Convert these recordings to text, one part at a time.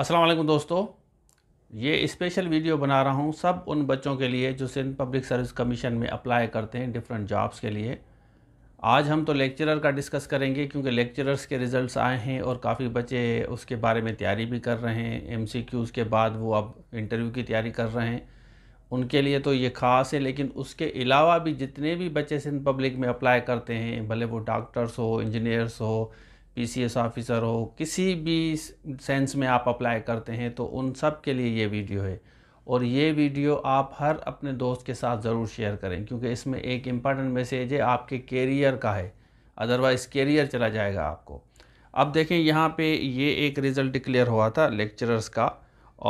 अस्सलाम वालेकुम दोस्तों ये स्पेशल वीडियो बना रहा हूँ सब उन बच्चों के लिए जो सिंध पब्लिक सर्विस कमीशन में अप्लाई करते हैं डिफरेंट जॉब्स के लिए आज हम तो लेक्चरर का डिस्कस करेंगे क्योंकि लेक्चरर्स के रिज़ल्ट्स आए हैं और काफ़ी बच्चे उसके बारे में तैयारी भी कर रहे हैं एम के बाद वो अब इंटरव्यू की तैयारी कर रहे हैं उनके लिए तो ये ख़ास है लेकिन उसके अलावा भी जितने भी बच्चे सिंध पब्लिक में अप्लाई करते हैं भले वो डॉक्टर्स हो इंजीनियर्स हो पीसीएस ऑफिसर हो किसी भी सेंस में आप अप्लाई करते हैं तो उन सब के लिए ये वीडियो है और ये वीडियो आप हर अपने दोस्त के साथ ज़रूर शेयर करें क्योंकि इसमें एक इम्पॉर्टेंट मैसेज है आपके कैरियर का है अदरवाइज़ कैरियर चला जाएगा आपको अब देखें यहाँ पे ये एक रिज़ल्ट डिक्लेयर हुआ था लेक्चरर्स का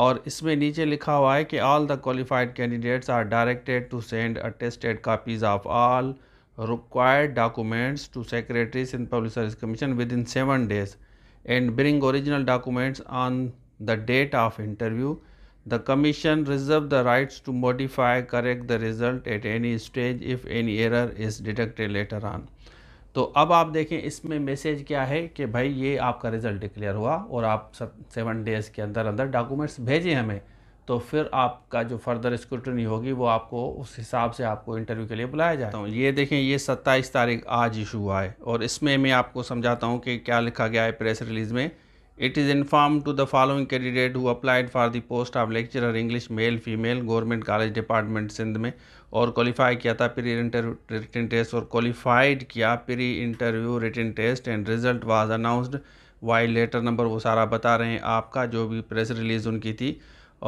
और इसमें नीचे लिखा हुआ है कि all the qualified candidates are directed to send attested copies of all required documents to secretaries and public service commission within 7 days and bring original documents on the date of interview the commission reserve the rights to modify correct the result at any stage if any error is detected later on तो अब आप देखें इसमें message क्या है कि भाई ये आपका रिज़ल्ट डिक्लेयर हुआ और आप सेवन डेज़ के अंदर अंदर डॉक्यूमेंट्स भेजें हमें तो फिर आपका जो फर्दर स्क्रूटनी होगी वो आपको उस हिसाब से आपको इंटरव्यू के लिए बुलाया जाता हूँ तो ये देखें ये सत्ताईस तारीख आज इशू हुआ है और इसमें मैं आपको समझाता हूँ कि क्या लिखा गया है प्रेस रिलीज़ में it is inform to the following candidate who applied for the post of lecturer English male female government college department Sindh में और क्वालिफाई किया था प्री रिटर्न टेस्ट और क्वालिफाइड किया pre interview written test and result was announced vide letter number वो सारा बता रहे हैं आपका जो भी प्रेस रिलीज़ उनकी थी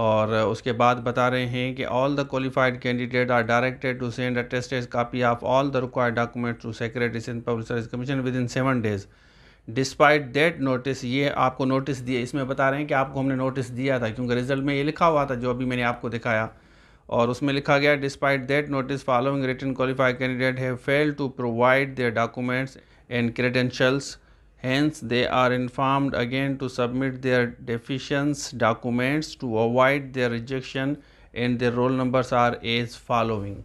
और उसके बाद बता रहे हैं कि all the qualified candidate are directed to send attested copy of all the required document to secretary Sindh public service commission within seven days despite that notice ये आपको नोटिस दिए इसमें बता रहे हैं कि आपको हमने नोटिस दिया था क्योंकि रिजल्ट में ये लिखा हुआ था जो अभी मैंने आपको दिखाया और उसमें लिखा गया despite that notice following written qualified candidate have fail to provide their documents and credentials Hence, they are informed again to submit their deficiency documents to avoid their rejection and their roll numbers are as following.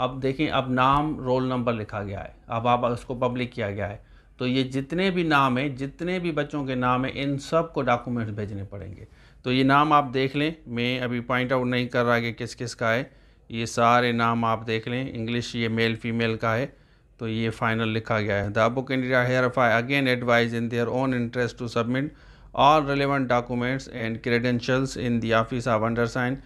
अब देखें अब नाम roll number लिखा गया है अब आप उसको पब्लिक किया गया है तो ये जितने भी नाम हैं जितने भी बच्चों के नाम हैं इन सब को डॉक्यूमेंट्स भेजने पड़ेंगे तो ये नाम आप देख लें मैं अभी पॉइंट आउट नहीं कर रहा कि किस किस का है ये सारे नाम आप देख लें इंग्लिश ये मेल फीमेल का है तो ये फाइनल लिखा गया है the book India hereby again advised in their own interest to submit all relevant documents and credentials in the office of undersigned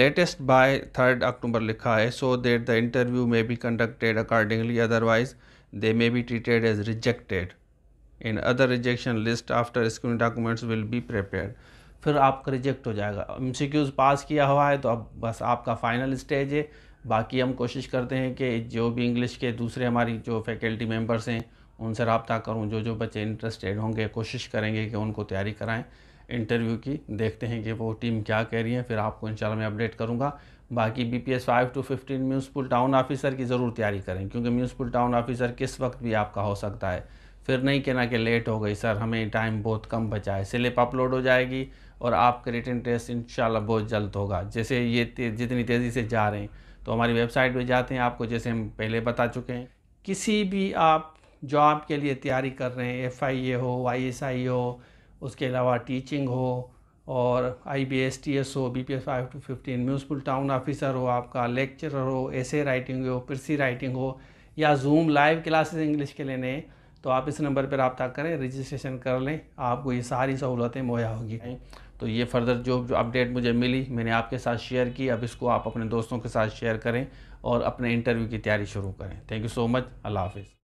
latest by third October लिखा है so that the interview may be conducted accordingly otherwise they may be treated as rejected in other rejection list after screen documents will be prepare फिर आपका reject हो जाएगा M पास किया हुआ है तो अब बस आपका फाइनल स्टेज है बाकी हम कोशिश करते हैं कि जो भी इंग्लिश के दूसरे हमारी जो फैकल्टी मेम्बर्स हैं उनसे रबता करूँ जो जो बच्चे इंटरेस्टेड होंगे कोशिश करेंगे कि उनको तैयारी कराएँ इंटरव्यू की देखते हैं कि वो टीम क्या कह रही है फिर आपको इन मैं अपडेट करूँगा बाकी B P S five to fifteen municipal town officer की ज़रूर तैयारी करें क्योंकि म्यूनसिपल टाउन ऑफिसर किस वक्त भी आपका हो सकता है फिर नहीं कहना कि लेट हो गई सर हमें टाइम बहुत कम बचा है स्लिप अपलोड हो जाएगी और आपका रिटर्न टेस्ट इन बहुत जल्द होगा जैसे ये ते, जितनी तेज़ी से जा रहे हैं तो हमारी वेबसाइट पे जाते हैं आपको जैसे हम पहले बता चुके हैं किसी भी आप जॉब के लिए तैयारी कर रहे हैं एफ आई ए हो वाई एस आई हो उसके अलावा टीचिंग हो और I B S T S हो B P S five to fifteen municipal town officer हो आपका लेक्चरर हो एसे राइटिंग हो प्रिसी राइटिंग हो या जूम लाइव क्लासेस इंग्लिश के लेने तो आप इस नंबर पर रबता करें रजिस्ट्रेशन कर लें आपको ये सारी सहूलतें मुहैया होगी तो ये फर्दर जो जो अपडेट मुझे मिली मैंने आपके साथ शेयर की अब इसको आप अपने दोस्तों के साथ शेयर करें और अपने इंटरव्यू की तैयारी शुरू करें थैंक यू सो मच अल्लाह हाफिज़